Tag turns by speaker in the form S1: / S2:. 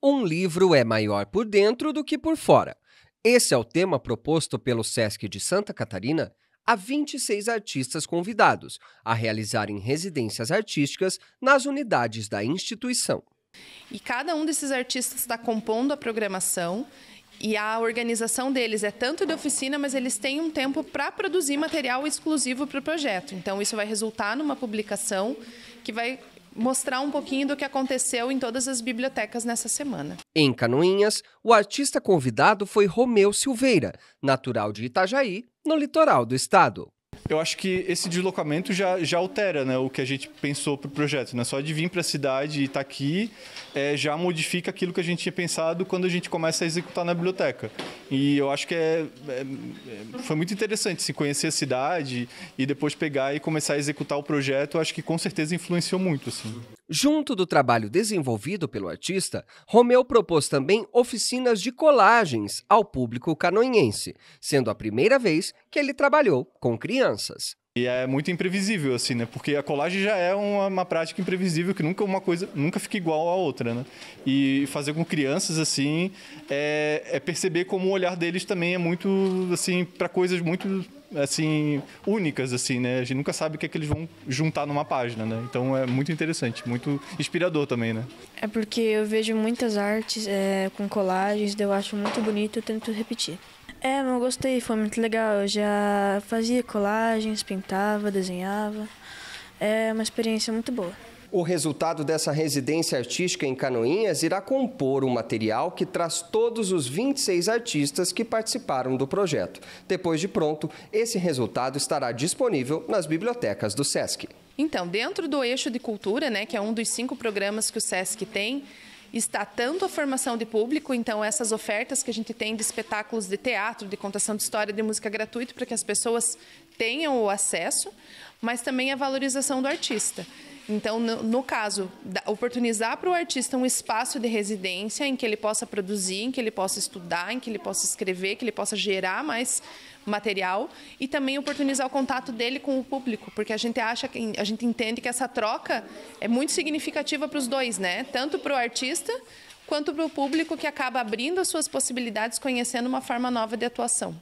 S1: Um livro é maior por dentro do que por fora. Esse é o tema proposto pelo SESC de Santa Catarina a 26 artistas convidados a realizarem
S2: residências
S1: artísticas nas unidades da instituição.
S2: E cada um desses artistas está compondo a programação e a organização deles é tanto de oficina, mas eles têm um tempo para produzir material exclusivo para o projeto. Então, isso vai resultar numa publicação que vai mostrar um pouquinho do que aconteceu em todas as bibliotecas nessa semana.
S1: Em Canoinhas, o artista convidado foi Romeu Silveira, natural de Itajaí, no litoral do estado. Eu acho que esse deslocamento já, já altera né,
S3: o que a gente pensou para o projeto. Né? Só de vir para a cidade e estar tá aqui é, já modifica aquilo que a gente tinha pensado quando a gente começa a executar na biblioteca. E eu acho que é, é, é foi muito interessante se assim, conhecer a cidade e depois pegar e começar a executar o projeto.
S1: Acho que com certeza influenciou muito. Assim. Junto do trabalho desenvolvido pelo artista, Romeu propôs também oficinas de colagens ao público canoinhense, sendo a primeira vez que ele trabalhou com crianças. E é muito imprevisível, assim, né? Porque a
S3: colagem já é uma, uma, prática imprevisível, que nunca uma coisa nunca fica igual à outra, né? E fazer com crianças, assim, é, é perceber como o olhar deles também é muito, assim, para coisas muito assim únicas assim né a gente nunca sabe o que é que eles vão juntar numa página né então é muito interessante muito inspirador também né
S4: é porque eu vejo muitas artes é, com colagens eu acho muito bonito eu tento repetir é, eu gostei, foi muito legal. Eu já fazia colagens, pintava, desenhava. É uma experiência muito boa.
S1: O resultado dessa residência artística em Canoinhas irá compor um material que traz todos os 26 artistas que participaram do projeto. Depois de pronto, esse resultado estará disponível nas bibliotecas do SESC.
S2: Então, dentro do eixo de cultura, né, que é um dos cinco programas que o SESC tem, está tanto a formação de público, então essas ofertas que a gente tem de espetáculos de teatro, de contação de história, de música gratuito, para que as pessoas tenham o acesso, mas também a valorização do artista. Então, no, no caso, da, oportunizar para o artista um espaço de residência em que ele possa produzir, em que ele possa estudar, em que ele possa escrever, que ele possa gerar mais material e também oportunizar o contato dele com o público, porque a gente acha que a gente entende que essa troca é muito significativa para os dois, né? Tanto para o artista quanto para o público que acaba abrindo as suas possibilidades, conhecendo uma forma nova de atuação.